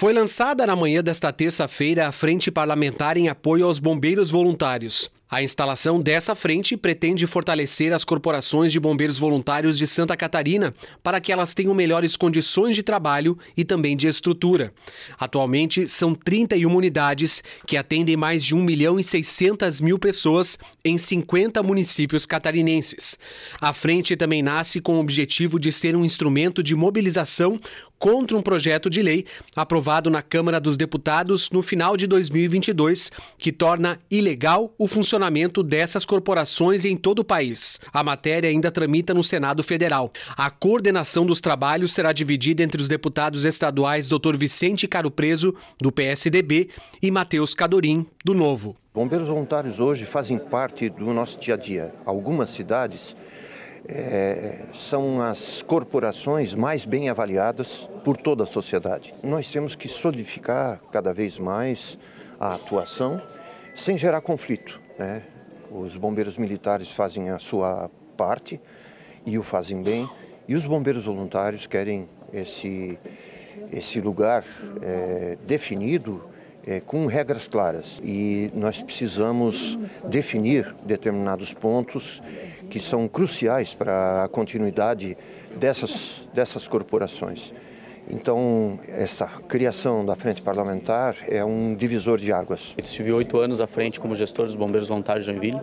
Foi lançada na manhã desta terça-feira a Frente Parlamentar em apoio aos bombeiros voluntários. A instalação dessa frente pretende fortalecer as corporações de bombeiros voluntários de Santa Catarina para que elas tenham melhores condições de trabalho e também de estrutura. Atualmente, são 31 unidades que atendem mais de 1 milhão e 600 mil pessoas em 50 municípios catarinenses. A frente também nasce com o objetivo de ser um instrumento de mobilização contra um projeto de lei aprovado na Câmara dos Deputados no final de 2022 que torna ilegal o funcionamento funcionamento dessas corporações em todo o país. A matéria ainda tramita no Senado Federal. A coordenação dos trabalhos será dividida entre os deputados estaduais Dr. Vicente Caro Preso, do PSDB, e Matheus Cadorim, do Novo. Bombeiros voluntários hoje fazem parte do nosso dia a dia. Algumas cidades é, são as corporações mais bem avaliadas por toda a sociedade. Nós temos que solidificar cada vez mais a atuação sem gerar conflito. Né? Os bombeiros militares fazem a sua parte e o fazem bem, e os bombeiros voluntários querem esse, esse lugar é, definido é, com regras claras. E nós precisamos definir determinados pontos que são cruciais para a continuidade dessas, dessas corporações. Então, essa criação da Frente Parlamentar é um divisor de águas. Eu estive oito anos à frente como gestor dos Bombeiros Voluntários de Joinville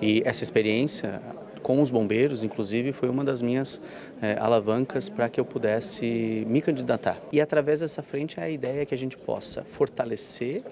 e essa experiência com os bombeiros, inclusive, foi uma das minhas eh, alavancas para que eu pudesse me candidatar. E através dessa frente a ideia é que a gente possa fortalecer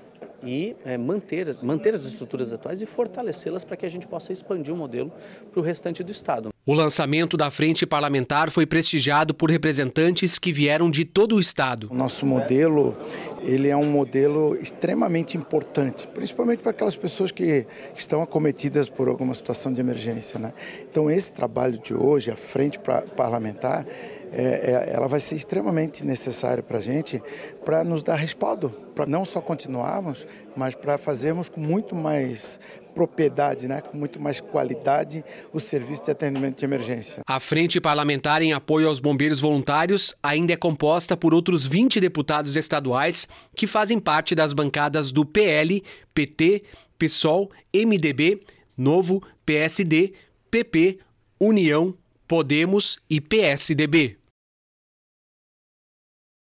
e eh, manter, manter as estruturas atuais e fortalecê-las para que a gente possa expandir o modelo para o restante do Estado. O lançamento da Frente Parlamentar foi prestigiado por representantes que vieram de todo o Estado. O nosso modelo ele é um modelo extremamente importante, principalmente para aquelas pessoas que estão acometidas por alguma situação de emergência. Né? Então, esse trabalho de hoje, a Frente Parlamentar, é, é, ela vai ser extremamente necessária para a gente, para nos dar respaldo, para não só continuarmos, mas para fazermos com muito mais propriedade, né? com muito mais qualidade o serviço de atendimento de emergência. A frente parlamentar em apoio aos bombeiros voluntários ainda é composta por outros 20 deputados estaduais que fazem parte das bancadas do PL, PT, PSOL, MDB, Novo, PSD, PP, União, Podemos e PSDB.